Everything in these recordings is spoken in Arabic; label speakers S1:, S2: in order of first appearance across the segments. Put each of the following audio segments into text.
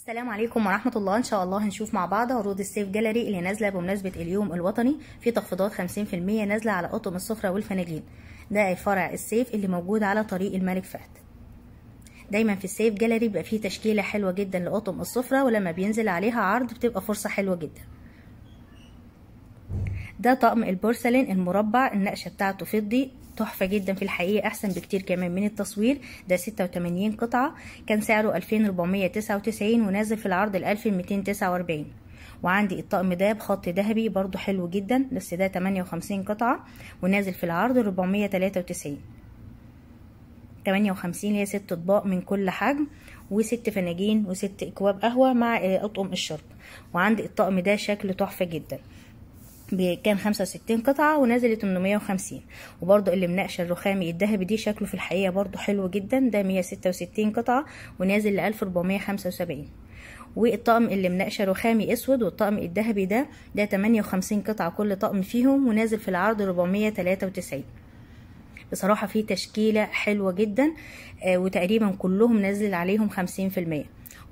S1: السلام عليكم ورحمة الله ان شاء الله هنشوف مع بعض عروض السيف جاليري اللي نازلة بمناسبة اليوم الوطني في تخفيضات 50% نازلة على قطم السفرة والفناجين ده فرع السيف اللي موجود على طريق الملك فهد دايما في السيف جاليري بيبقى فيه تشكيلة حلوة جدا لقطم السفرة ولما بينزل عليها عرض بتبقى فرصة حلوة جدا ده طقم البورسلين المربع النقشة بتاعته فضي تحفه جدا في الحقيقه احسن بكتير كمان من التصوير ده 86 قطعه كان سعره 2499 ونازل في العرض ال 1249 وعندي الطقم ده بخط ذهبي برضو حلو جدا بس ده 58 قطعه ونازل في العرض 493 58 هي ست اطباق من كل حجم وست فناجين وست اكواب قهوه مع آه، اطقم الشرب وعندي الطقم ده شكل تحفه جدا كان 65 قطعة ونزل 850 وبرضو اللي مناقشة الرخامي الذهبي دي شكله في الحقيقة برضو حلو جدا ده 166 قطعة ونازل ل 1475 والطقم اللي مناقشة رخامي اسود والطقم الذهبي ده ده 58 قطعة كل طقم فيهم ونازل في العرض 493 بصراحة في تشكيلة حلوة جدا آه، وتقريبا كلهم نازل عليهم 50%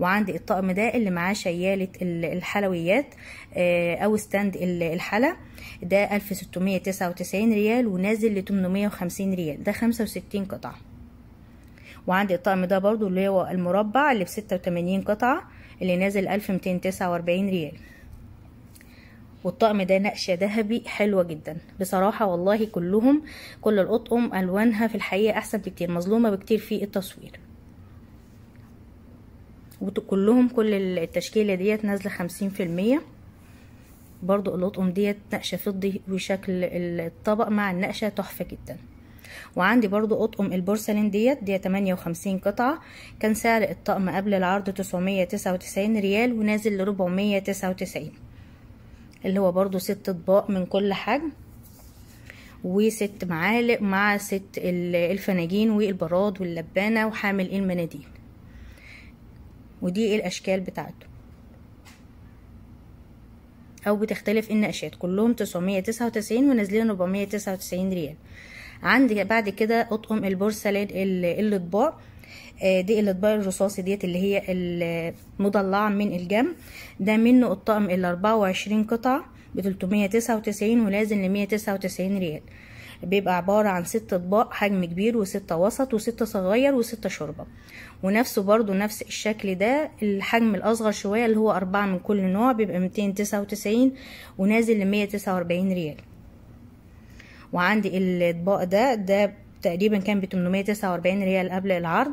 S1: وعندي الطقم ده اللي معاه شيالة الحلويات آه، او ستاند الحلا ده 1699 ريال ونازل ل 850 ريال ده 65 قطعة وعندي الطقم ده برضو اللي هو المربع اللي بستة وتمانين قطعة اللي نازل ألف ميتين تسعة وأربعين ريال والطقم ده نقشة ذهبي حلوة جدا بصراحة والله كلهم كل الأطقم ألوانها في الحقيقة أحسن بكتير مظلومة بكتير في التصوير وكلهم كل التشكيله ديت نازله خمسين في المية برضو الاطقم ديت نقشه فضي وشكل الطبق مع النقشه تحفه جدا وعندي برضو اطقم البورسلين ديت تمانية 58 قطعه كان سعر الطقم قبل العرض 999 ريال ونازل ل 499 اللي هو برضو ست اطباق من كل حجم وست معالق مع ست الفناجين والبراد واللبانه وحامل إيه المناديل ودي ايه الاشكال بتاعته او بتختلف النقشات كلهم تسعمية تسعة وتسعين ونازلين ربعمية تسعة وتسعين ريال عندي بعد كده اطقم البورسلين الاطباق آه، دي الاطباق الرصاصي ديت اللي هي المضلعه من الجنب ده منه الطقم ال 24 قطعه ب 399 ولازم ل 199 ريال بيبقى عبارة عن ست اطباق حجم كبير وستة وسط وستة صغير وستة شوربة ونفسه برضو نفس الشكل ده الحجم الاصغر شوية اللي هو اربعة من كل نوع بيبقى ميتين تسعة وتسعين ونازل لمية تسعة واربعين ريال وعندي الاطباق ده ده تقريبا كان بتمنمية تسعة واربعين ريال قبل العرض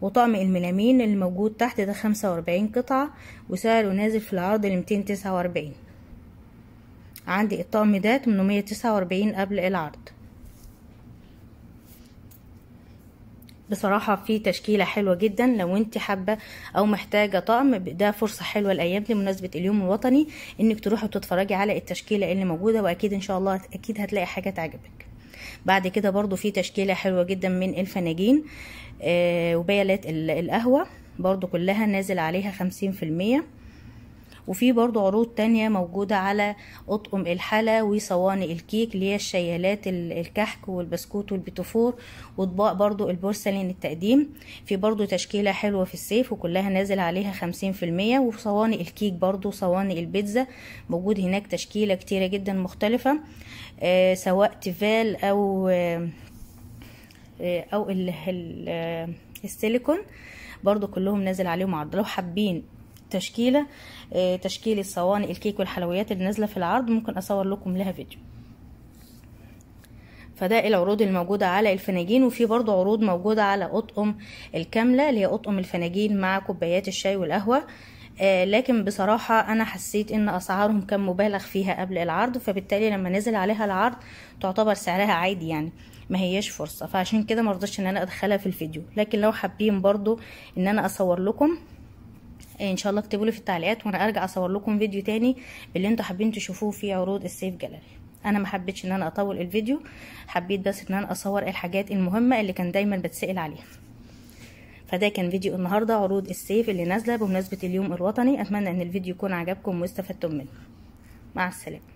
S1: وطقم الملامين اللي موجود تحت ده خمسة واربعين قطعة وسعره نازل في العرض لميتين تسعة واربعين عندي الطقم ده 849 قبل العرض بصراحه في تشكيله حلوه جدا لو انت حابه او محتاجه طقم ده فرصه حلوه الايام دي مناسبه اليوم الوطني انك تروحي وتتفرجي على التشكيله اللي موجوده واكيد ان شاء الله اكيد هتلاقي حاجه تعجبك بعد كده برضو في تشكيله حلوه جدا من الفناجين آه وبيلات القهوه برضو كلها نازل عليها خمسين في المية وفي برضو عروض تانية موجودة على أطقم الحلا وصواني الكيك اللي هي الشيالات الكحك والبسكوت والبيتوفور وطباق برضو البورسلين التقديم في برضو تشكيلة حلوة في الصيف وكلها نازل عليها خمسين في المية وصواني الكيك برضو صواني البيتزا موجود هناك تشكيلة كتيرة جدا مختلفة آه سواء تيفال أو آه أو ال آه، السيليكون برضو كلهم نازل عليهم عرض لو حابين تشكيله آه، تشكيل الصواني الكيك والحلويات اللي نازله في العرض ممكن اصور لكم لها فيديو فده العروض الموجودة على الفناجين وفي برضو عروض موجودة على أطقم الكاملة اللي هي أطقم الفناجين مع كوبايات الشاي والقهوة آه لكن بصراحة أنا حسيت إن أسعارهم كان مبالغ فيها قبل العرض فبالتالي لما نزل عليها العرض تعتبر سعرها عادي يعني ما هيش فرصة فعشان كده مرضش إن أنا أدخلها في الفيديو لكن لو حابين برضو إن أنا أصور لكم إيه، ان شاء الله اكتبوا لي في التعليقات وانا ارجع اصور لكم فيديو تاني اللي انتوا حابين تشوفوه في عروض السيف جاليري انا ما حبيتش ان انا اطول الفيديو حبيت بس ان انا اصور الحاجات المهمه اللي كان دايما بتسال عليها فده كان فيديو النهارده عروض السيف اللي نازله بمناسبه اليوم الوطني اتمنى ان الفيديو يكون عجبكم واستفدتم منه مع السلامه